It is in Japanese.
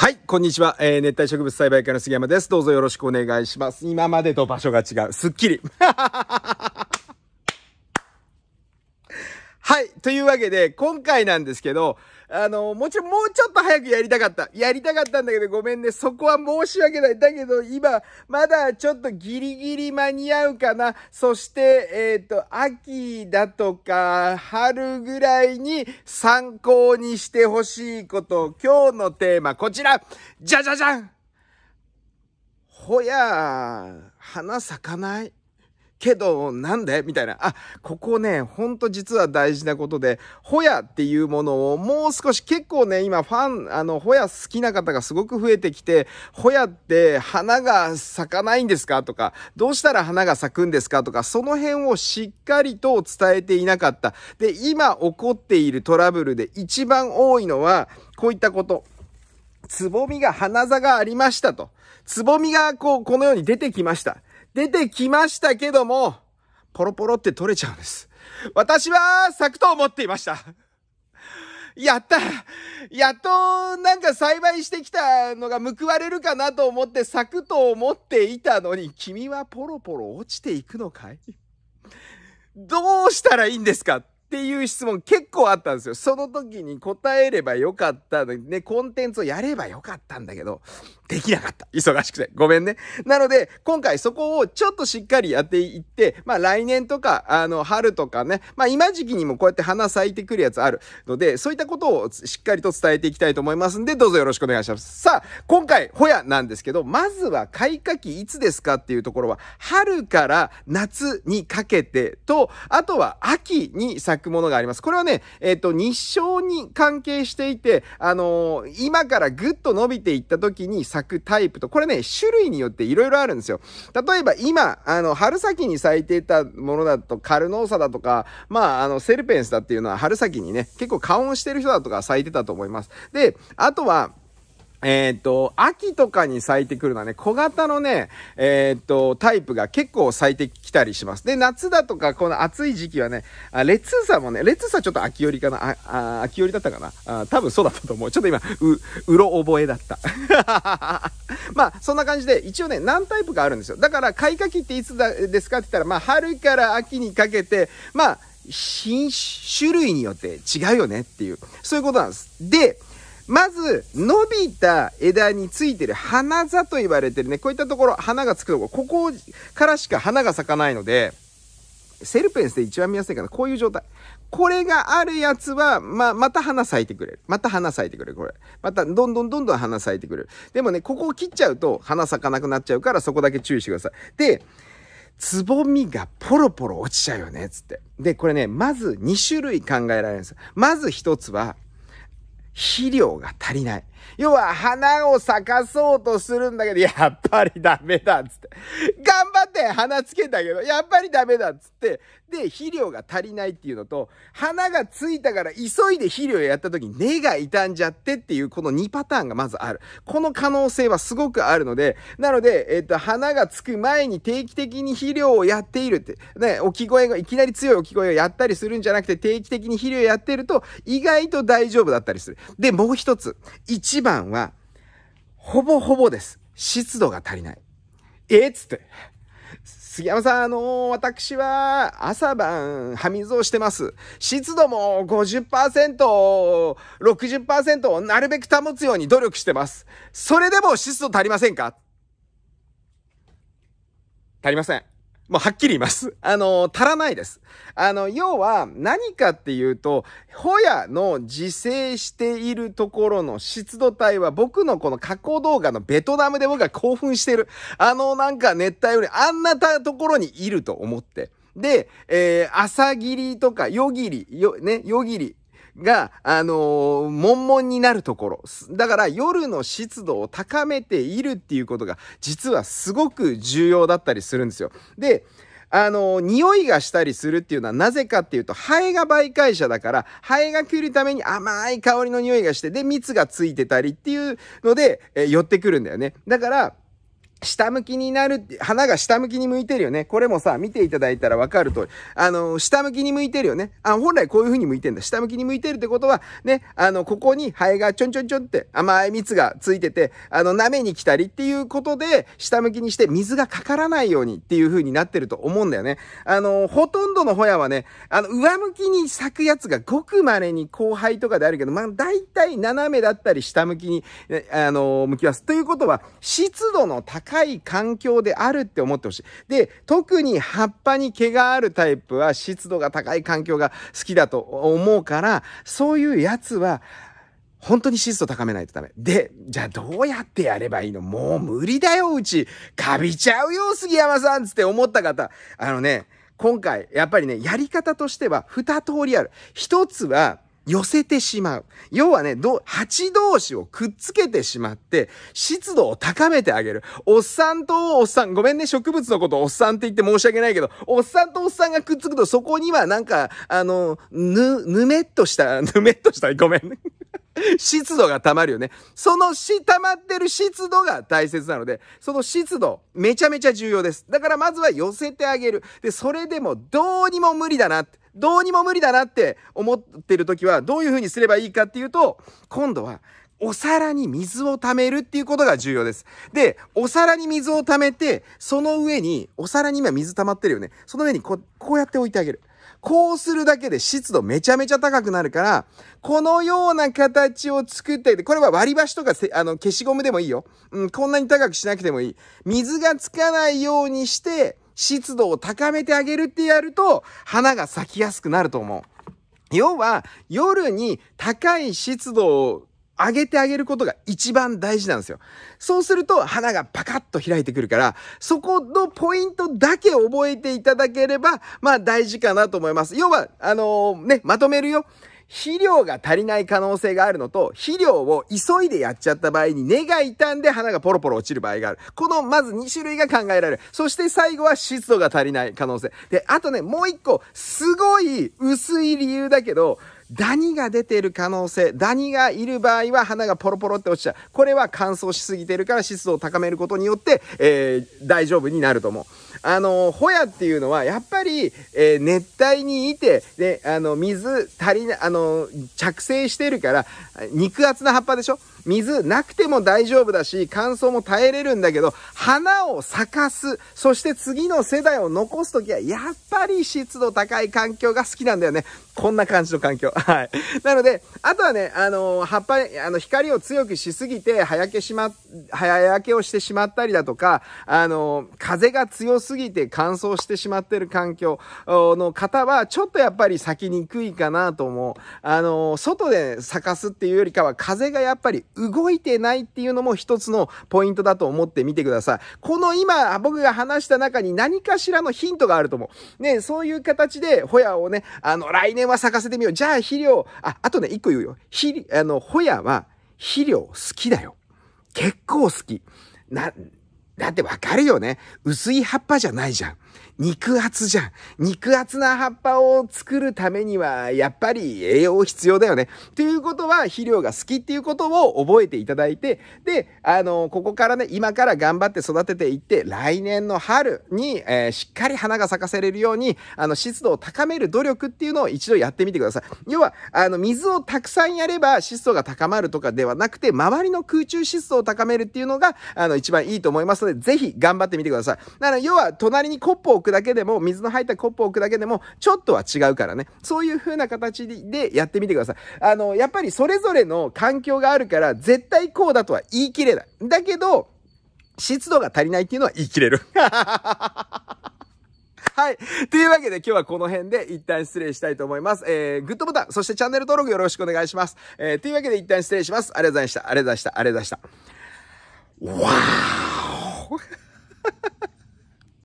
はい、こんにちは。えー、熱帯植物栽培家の杉山です。どうぞよろしくお願いします。今までと場所が違う。すっきり。というわけで、今回なんですけど、あの、もちろんもうちょっと早くやりたかった。やりたかったんだけど、ごめんね。そこは申し訳ない。だけど、今、まだちょっとギリギリ間に合うかな。そして、えっ、ー、と、秋だとか、春ぐらいに参考にしてほしいこと。今日のテーマ、こちら。じゃじゃじゃんほや、花咲かない。けど、なんでみたいな。あ、ここね、ほんと実は大事なことで、ホヤっていうものをもう少し結構ね、今ファン、あの、ホヤ好きな方がすごく増えてきて、ホヤって花が咲かないんですかとか、どうしたら花が咲くんですかとか、その辺をしっかりと伝えていなかった。で、今起こっているトラブルで一番多いのは、こういったこと。つぼみが花座がありましたと。つぼみがこう、このように出てきました。出てきましたけども、ポロポロって取れちゃうんです。私は咲くと思っていました。やったやっとなんか栽培してきたのが報われるかなと思って咲くと思っていたのに君はポロポロ落ちていくのかいどうしたらいいんですかっていう質問結構あったんですよ。その時に答えればよかったのにね、コンテンツをやればよかったんだけど、できなかった。忙しくて。ごめんね。なので、今回そこをちょっとしっかりやっていって、まあ来年とか、あの、春とかね、まあ今時期にもこうやって花咲いてくるやつあるので、そういったことをしっかりと伝えていきたいと思いますんで、どうぞよろしくお願いします。さあ、今回、ホヤなんですけど、まずは開花期いつですかっていうところは、春から夏にかけてと、あとは秋に咲くものがあります。これはね、えっ、ー、と、日照に関係していて、あのー、今からぐっと伸びていった時に咲咲くタイプと、これね、種類によって色々あるんですよ。例えば今、あの、春先に咲いていたものだと、カルノーサだとか、まあ、あの、セルペンスだっていうのは春先にね、結構加温してる人だとか咲いてたと思います。で、あとは、えっ、と、秋とかに咲いてくるのはね、小型のね、えっ、と、タイプが結構咲いてきたりします。で、夏だとか、この暑い時期はね、あレッツーサもね、レッツーサちょっと秋寄りかな、あ、あ秋寄りだったかなあ多分そうだったと思う。ちょっと今、う、うろ覚えだった。まあ、そんな感じで、一応ね、何タイプかあるんですよ。だから、開花期っていつだですかって言ったら、まあ、春から秋にかけて、まあ、品種類によって違うよねっていう、そういうことなんです。で、まず、伸びた枝についてる花座と言われてるね、こういったところ、花がつくところ、ここからしか花が咲かないので、セルペンスで一番見やすいかな。こういう状態。これがあるやつは、まあ、また花咲いてくれる。また花咲いてくれる、これ。また、どんどんどんどん花咲いてくれる。でもね、ここを切っちゃうと、花咲かなくなっちゃうから、そこだけ注意してください。で、つぼみがポロポロ落ちちゃうよね、つって。で、これね、まず2種類考えられるんです。まず1つは、肥料が足りない。要は花を咲かそうとするんだけど、やっぱりダメだっつって。頑張って花つけたけど、やっぱりダメだっつって。で、肥料が足りないっていうのと、花がついたから急いで肥料やった時に根が傷んじゃってっていうこの2パターンがまずある。この可能性はすごくあるので、なので、えっ、と、花がつく前に定期的に肥料をやっているって、ね、置き声が、いきなり強い置き声をやったりするんじゃなくて定期的に肥料やってると意外と大丈夫だったりする。で、もう一つ。一一番は、ほぼほぼです。湿度が足りない。えっつって。杉山さん、あのー、私は朝晩、歯水をしてます。湿度も50%、60%をなるべく保つように努力してます。それでも湿度足りませんか足りません。もうはっきり言います。あの、足らないです。あの、要は何かっていうと、ホヤの自生しているところの湿度帯は僕のこの加工動画のベトナムで僕は興奮してる。あのなんか熱帯雨林、あんなところにいると思って。で、えー、朝霧とか夜霧、よ、ね、夜霧、が、あのー、悶々になるところ。だから夜の湿度を高めているっていうことが、実はすごく重要だったりするんですよ。で、あの、匂いがしたりするっていうのはなぜかっていうと、ハエが媒介者だから、ハエが来るために甘い香りの匂いがして、で、蜜がついてたりっていうので、え寄ってくるんだよね。だから、下向きになるって、花が下向きに向いてるよね。これもさ、見ていただいたらわかる通り。あの、下向きに向いてるよね。あ、本来こういう風に向いてんだ。下向きに向いてるってことは、ね、あの、ここにハエがちょんちょんちょんって甘い蜜がついてて、あの、舐めに来たりっていうことで、下向きにして水がかからないようにっていう風になってると思うんだよね。あの、ほとんどのホヤはね、あの、上向きに咲くやつがごく稀に後輩とかであるけど、まあ、大体斜めだったり下向きに、あの、向きます。ということは、湿度の高高い環境であるって思ってほしい。で、特に葉っぱに毛があるタイプは湿度が高い環境が好きだと思うから、そういうやつは、本当に湿度高めないとダメ。で、じゃあどうやってやればいいのもう無理だよ、うち。カビちゃうよ、杉山さんつって思った方。あのね、今回、やっぱりね、やり方としては2通りある。1つは、寄せてしまう。要はね、鉢同士をくっつけてしまって、湿度を高めてあげる。おっさんとおっさん、ごめんね、植物のことをおっさんって言って申し訳ないけど、おっさんとおっさんがくっつくと、そこにはなんか、あの、ぬ、ぬめっとした、ぬめっとした、ごめんね。湿度が溜まるよね。そのし、溜まってる湿度が大切なので、その湿度、めちゃめちゃ重要です。だからまずは寄せてあげる。で、それでもどうにも無理だなって。どうにも無理だなって思ってる時は、どういうふうにすればいいかっていうと、今度は、お皿に水を溜めるっていうことが重要です。で、お皿に水を溜めて、その上に、お皿に今水溜まってるよね。その上にこう、こうやって置いてあげる。こうするだけで湿度めちゃめちゃ高くなるから、このような形を作ってあげて、これは割り箸とかあの消しゴムでもいいよ。うん、こんなに高くしなくてもいい。水がつかないようにして、湿度を高めてあげるってやると、花が咲きやすくなると思う。要は、夜に高い湿度を上げてあげることが一番大事なんですよ。そうすると花がパカッと開いてくるから、そこのポイントだけ覚えていただければ、まあ大事かなと思います。要は、あのー、ね、まとめるよ。肥料が足りない可能性があるのと、肥料を急いでやっちゃった場合に根が傷んで花がポロポロ落ちる場合がある。このまず2種類が考えられる。そして最後は湿度が足りない可能性。で、あとね、もう一個、すごい薄い理由だけど、ダニが出てる可能性、ダニがいる場合は花がポロポロって落ちちゃう。これは乾燥しすぎてるから湿度を高めることによって、えー、大丈夫になると思う。あの、ホヤっていうのは、やっぱり、えー、熱帯にいて、で、あの、水足りな、あの、着生してるから、肉厚な葉っぱでしょ水なくても大丈夫だし、乾燥も耐えれるんだけど、花を咲かす、そして次の世代を残すときは、やっぱり湿度高い環境が好きなんだよね。こんな感じの環境。はい。なので、あとはね、あの、葉っぱ、あの、光を強くしすぎて、早けしま、早焼けをしてしまったりだとか、あの、風が強すぎて乾燥してしまってる環境の方は、ちょっとやっぱり咲きにくいかなと思う。あの、外で咲かすっていうよりかは、風がやっぱり動いてないっていうのも一つのポイントだと思ってみてください。この今、僕が話した中に何かしらのヒントがあると思う。ね、そういう形で、ホヤをね、あの、来年は咲かせてみよう。じゃあ肥料、あ、あとね、一個言うよ。ひ、あの、ホヤは肥料好きだよ。結構好き。な、だってわかるよね。薄い葉っぱじゃないじゃん。肉厚じゃん。肉厚な葉っぱを作るためには、やっぱり栄養必要だよね。ということは、肥料が好きっていうことを覚えていただいて、で、あの、ここからね、今から頑張って育てていって、来年の春に、えー、しっかり花が咲かせれるように、あの、湿度を高める努力っていうのを一度やってみてください。要は、あの、水をたくさんやれば湿度が高まるとかではなくて、周りの空中湿度を高めるっていうのが、あの、一番いいと思いますので、ぜひ頑張ってみてください。なら、要は、隣にコップを置くだけでも、水の入ったコップを置くだけでも、ちょっとは違うからね。そういう風な形でやってみてください。あの、やっぱりそれぞれの環境があるから、絶対こうだとは言い切れない。だけど、湿度が足りないっていうのは言い切れる。はい。というわけで今日はこの辺で一旦失礼したいと思います。えー、グッドボタン、そしてチャンネル登録よろしくお願いします。えー、というわけで一旦失礼します。ありがとうございました。ありがとうございました。ありがとうございました。わー